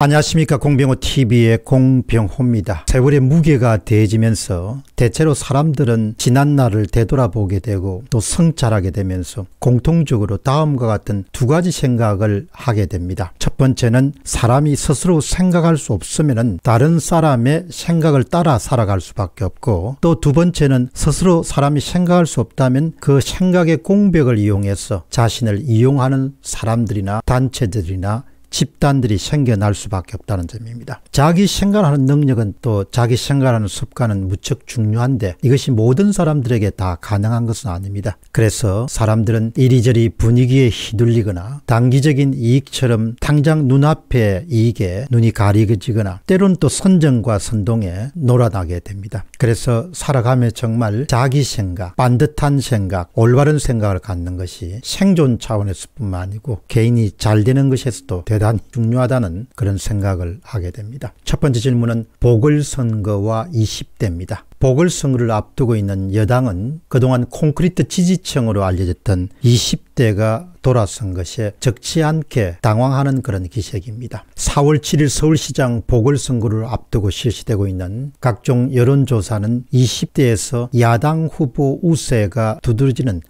안녕하십니까 공병호TV의 공병호입니다. 세월의 무게가 대해지면서 대체로 사람들은 지난 날을 되돌아보게 되고 또 성찰하게 되면서 공통적으로 다음과 같은 두 가지 생각을 하게 됩니다. 첫 번째는 사람이 스스로 생각할 수 없으면 다른 사람의 생각을 따라 살아갈 수밖에 없고 또 두 번째는 스스로 사람이 생각할 수 없다면 그 생각의 공백을 이용해서 자신을 이용하는 사람들이나 단체들이나 집단들이 생겨날 수밖에 없다는 점입니다. 자기 생각하는 능력은 또 자기 생각하는 습관은 무척 중요한데 이것이 모든 사람들에게 다 가능한 것은 아닙니다. 그래서 사람들은 이리저리 분위기에 휘둘리거나 단기적인 이익처럼 당장 눈앞에 이익에 눈이 가리지거나 때론 또 선정과 선동에 놀아나게 됩니다. 그래서 살아가며 정말 자기 생각, 반듯한 생각, 올바른 생각을 갖는 것이 생존 차원에서뿐만 아니고 개인이 잘 되는 것에서도 대단히 대단 중요하다는 그런 생각을 하게 됩니다. 첫 번째 질문은 보궐선거와 20대입니다. 보궐선거를 앞두고 있는 여당은 그동안 콘크리트 지지층으로 알려졌던 20대가 돌아선 것에 적지 않게 당황하는 그런 기색입니다. 4월 7일 서울시장 보궐선거를 앞두고 실시되고 있는 각종 여론조사는 20대에서 야당 후보 우세가 두드러지는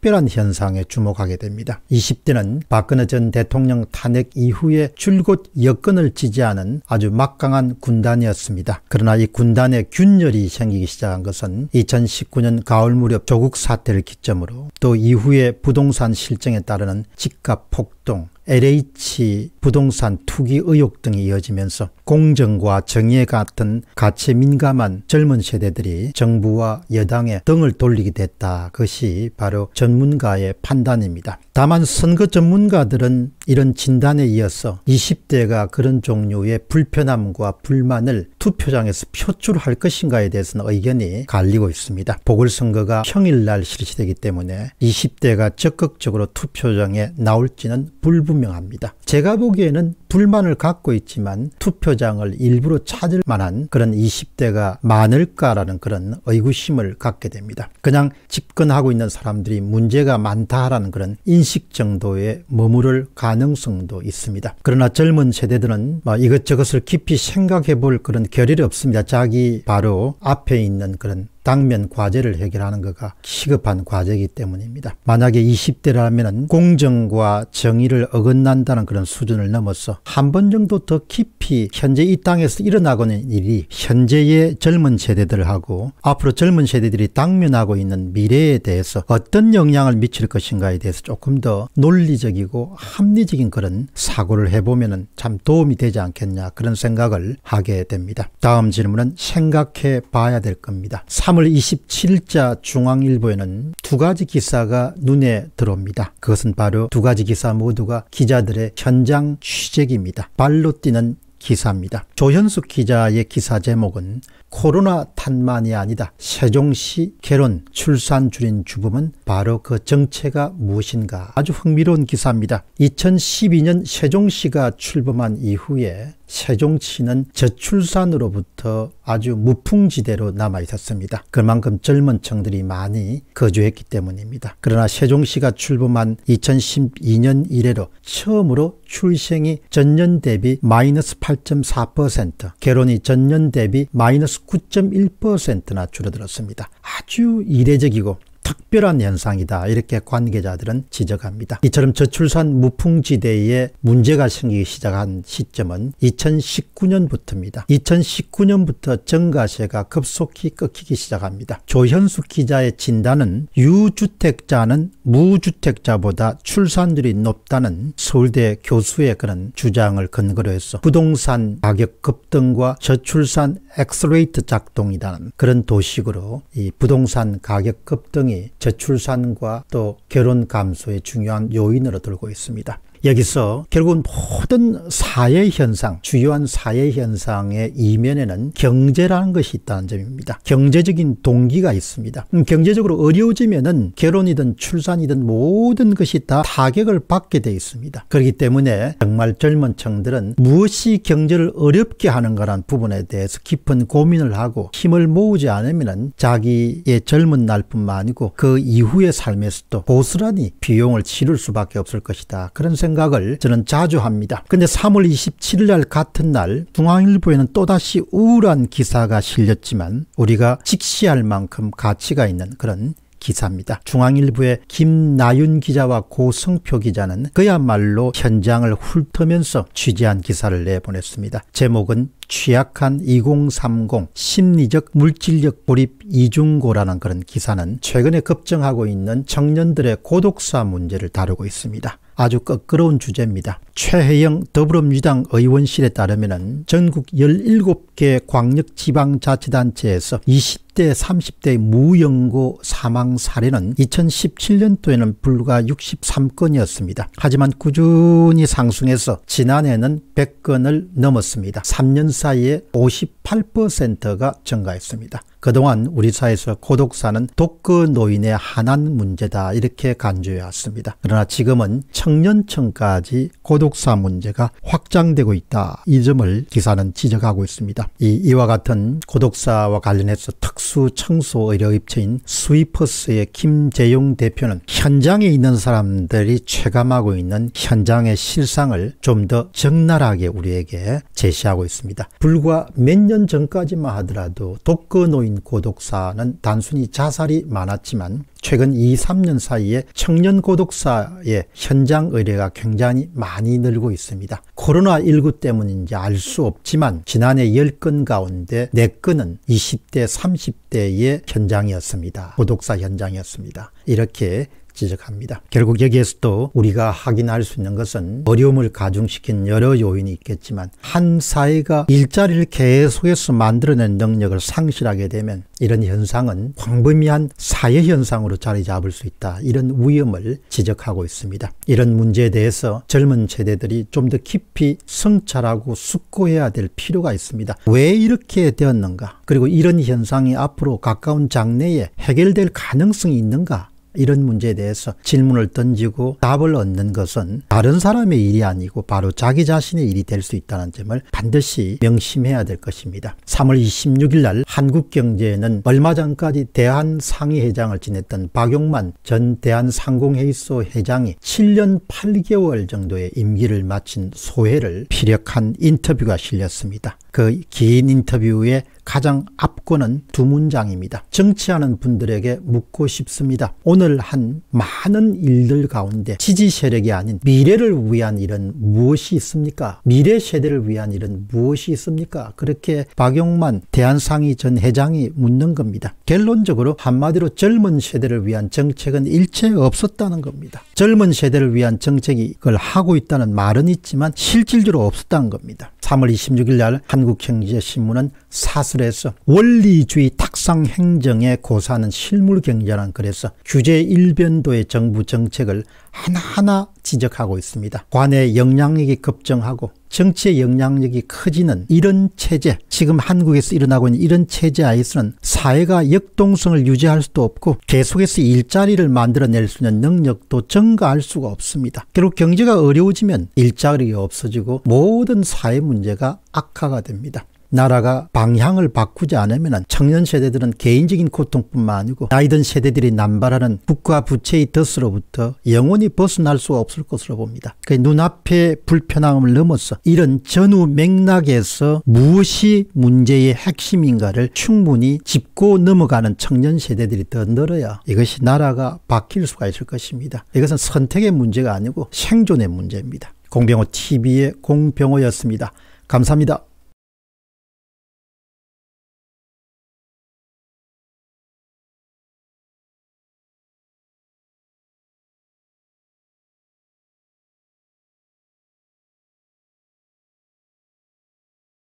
특별한 현상에 주목하게 됩니다. 20대는 박근혜 전 대통령 탄핵 이후에 줄곧 여건을 지지하는 아주 막강한 군단이었습니다. 그러나 이 군단에 균열이 생기기 시작한 것은 2019년 가을 무렵 조국 사태를 기점으로 또 이후에 부동산 실정에 따르는 집값 폭동, LH 부동산 투기 의혹 등이 이어지면서 공정과 정의에 같은 가치 민감한 젊은 세대들이 정부와 여당에 등을 돌리게 됐다. 그것이 바로 전문가의 판단입니다. 다만 선거 전문가들은 이런 진단에 이어서 20대가 그런 종류의 불편함과 불만을 투표장에서 표출할 것인가에 대해서는 의견이 갈리고 있습니다. 보궐선거가 평일날 실시되기 때문에 20대가 적극적으로 투표장에 나올지는 불분명합니다. 제가 보기에는 불만을 갖고 있지만 투표장을 일부러 찾을 만한 그런 20대가 많을까라는 그런 의구심을 갖게 됩니다. 그냥 집권하고 있는 사람들이 문제가 많다라는 그런 인식 정도에 머무를 가간 가능성도 있습니다. 그러나 젊은 세대들은 뭐 이것저것을 깊이 생각해 볼 그런 결의를 없습니다. 자기 바로 앞에 있는 그런 당면 과제를 해결하는 것과 시급한 과제이기 때문입니다. 만약에 20대라면 공정과 정의를 어긋난다는 그런 수준을 넘어서 한 번 정도 더 깊이 현재 이 땅에서 일어나고는 있 일이 현재의 젊은 세대들하고 앞으로 젊은 세대들이 당면하고 있는 미래에 대해서 어떤 영향을 미칠 것인가에 대해서 조금 더 논리적이고 합리적인 그런 사고를 해보면 참 도움이 되지 않겠냐 그런 생각을 하게 됩니다. 다음 질문은 생각해 봐야 될 겁니다. 3 3월 27일자 중앙일보에는 두 가지 기사가 눈에 들어옵니다. 그것은 바로 두 가지 기사 모두가 기자들의 현장 취재입니다 기 발로 뛰는 기사입니다. 조현숙 기자의 기사 제목은 코로나 탄만이 아니다. 세종시 결혼 출산 줄인 주범은 바로 그 정체가 무엇인가 아주 흥미로운 기사입니다. 2012년 세종시가 출범한 이후에 세종시는 저출산으로부터 아주 무풍지대로 남아 있었습니다. 그만큼 젊은 층들이 많이 거주했기 때문입니다. 그러나 세종시가 출범한 2012년 이래로 처음으로 출생이 전년 대비 마이너스 8.4%, 결혼이 전년 대비 마이너스 9 1나 줄어들었습니다. 아주 이례적이고 특별한 현상이다 이렇게 관계자들은 지적합니다. 이처럼 저출산 무풍지대에 문제가 생기기 시작한 시점은 2019년부터입니다. 2019년부터 증가세가 급속히 꺾이기 시작합니다. 조현숙 기자의 진단은 유주택자는 무주택자보다 출산율이 높다는 서울대 교수의 그런 주장을 근거로 해서 부동산 가격 급등과 저출산 엑스레이트 작동이라는 그런 도식으로 이 부동산 가격 급등이 저출산과 또 결혼 감소의 중요한 요인으로 들고 있습니다. 여기서 결국은 모든 사회 현상, 주요한 사회 현상의 이면에는 경제라는 것이 있다는 점입니다. 경제적인 동기가 있습니다. 음, 경제적으로 어려워지면은 결혼이든 출산이든 모든 것이 다 타격을 받게 돼 있습니다. 그렇기 때문에 정말 젊은 층들은 무엇이 경제를 어렵게 하는가란 부분에 대해서 깊은 고민을 하고 힘을 모으지 않으면은 자기의 젊은 날뿐만 아니고 그 이후의 삶에서도 고스란히 비용을 치를 수밖에 없을 것이다. 그런 생각 생각을 저는 자주 합니다. 근데 3월 27일 날 같은 날 중앙일보에는 또다시 우울한 기사가 실렸지만 우리가 직시할 만큼 가치가 있는 그런 기사입니다. 중앙일보의 김나윤 기자와 고성표 기자는 그야말로 현장을 훑으면서 취재한 기사를 내보냈습니다. 제목은 취약한 2030 심리적 물질적 불입 이중고라는 그런 기사는 최근에 급증하고 있는 청년들의 고독사 문제를 다루고 있습니다. 아주 끄끄러운 주제입니다. 최혜영 더불어민주당 의원실에 따르면 전국 17개 광역지방자치단체에서 20대 30대 무연고 사망 사례는 2017년도에는 불과 63건이었습니다. 하지만 꾸준히 상승해서 지난해는 100건을 넘었습니다. 3년 사이에 58%가 증가했습니다. 그동안 우리 사회에서 고독사는 독거 노인의 한한 문제다 이렇게 간주해 왔습니다. 그러나 지금은 청년층까지 고독사 문제가 확장되고 있다 이 점을 기사는 지적하고 있습니다. 이, 이와 같은 고독사와 관련해서 특수 청소 의료 입체인 스위퍼스의 김재용 대표는 현장에 있는 사람들이 체감하고 있는 현장의 실상을 좀 더 적나라하게 우리에게 제시하고 있습니다. 불과 몇 년 전까지만 하더라도 독거 노인 고독사는 단순히 자살이 많았지만 최근 2, 3년 사이에 청년 고독사의 현장 의뢰가 굉장히 많이 늘고 있습니다. 코로나19 때문인지 알 수 없지만 지난해 10건 가운데 4건은 20대, 30대 때의 현장이었습니다. 고독사 현장이었습니다. 이렇게 지적합니다. 결국 여기에서도 우리가 확인할 수 있는 것은 어려움을 가중시킨 여러 요인이 있겠지만 한 사회가 일자리를 계속해서 만들어낸 능력을 상실하게 되면 이런 현상은 광범위한 사회 현상으로 자리 잡을 수 있다. 이런 위험을 지적하고 있습니다. 이런 문제에 대해서 젊은 세대들이 좀 더 깊이 성찰하고 숙고해야 될 필요가 있습니다. 왜 이렇게 되었는가? 그리고 이런 현상이 앞으로 가까운 장래에 해결될 가능성이 있는가? 이런 문제에 대해서 질문을 던지고 답을 얻는 것은 다른 사람의 일이 아니고 바로 자기 자신의 일이 될 수 있다는 점을 반드시 명심해야 될 것입니다. 3월 26일 날 한국경제에는 얼마 전까지 대한상의회장을 지냈던 박용만 전 대한상공회의소 회장이 7년 8개월 정도의 임기를 마친 소회를 피력한 인터뷰가 실렸습니다. 그 긴 인터뷰의 가장 앞권은 두 문장입니다. 정치하는 분들에게 묻고 싶습니다. 오늘 한 많은 일들 가운데 지지 세력이 아닌 미래를 위한 일은 무엇이 있습니까? 미래 세대를 위한 일은 무엇이 있습니까? 그렇게 박용만 대한상의 전 회장이 묻는 겁니다. 결론적으로 한마디로 젊은 세대를 위한 정책은 일체 없었다는 겁니다. 젊은 세대를 위한 정책이 그걸 하고 있다는 말은 있지만 실질적으로 없었다는 겁니다. 3월 26일 날 한국경제신문은 사설에서 원리주의 탁상 행정에 고사하는 실물경제란는 글에서 규제 주제 일변도의 정부 정책을 하나하나 지적하고 있습니다. 관의 영향력이 급증하고 정치의 영향력이 커지는 이런 체제, 지금 한국에서 일어나고 있는 이런 체제 하에서는 사회가 역동성을 유지할 수도 없고 계속해서 일자리를 만들어낼 수 있는 능력도 증가할 수가 없습니다. 결국 경제가 어려워지면 일자리가 없어지고 모든 사회 문제가 악화가 됩니다. 나라가 방향을 바꾸지 않으면 청년 세대들은 개인적인 고통뿐만 아니고 나이든 세대들이 남발하는 국가 부채의 덫으로부터 영원히 벗어날 수가 없을 것으로 봅니다. 그 눈앞의 불편함을 넘어서 이런 전후 맥락에서 무엇이 문제의 핵심인가를 충분히 짚고 넘어가는 청년 세대들이 더 늘어야 이것이 나라가 바뀔 수가 있을 것입니다. 이것은 선택의 문제가 아니고 생존의 문제입니다. 공병호 TV의 공병호였습니다. 감사합니다.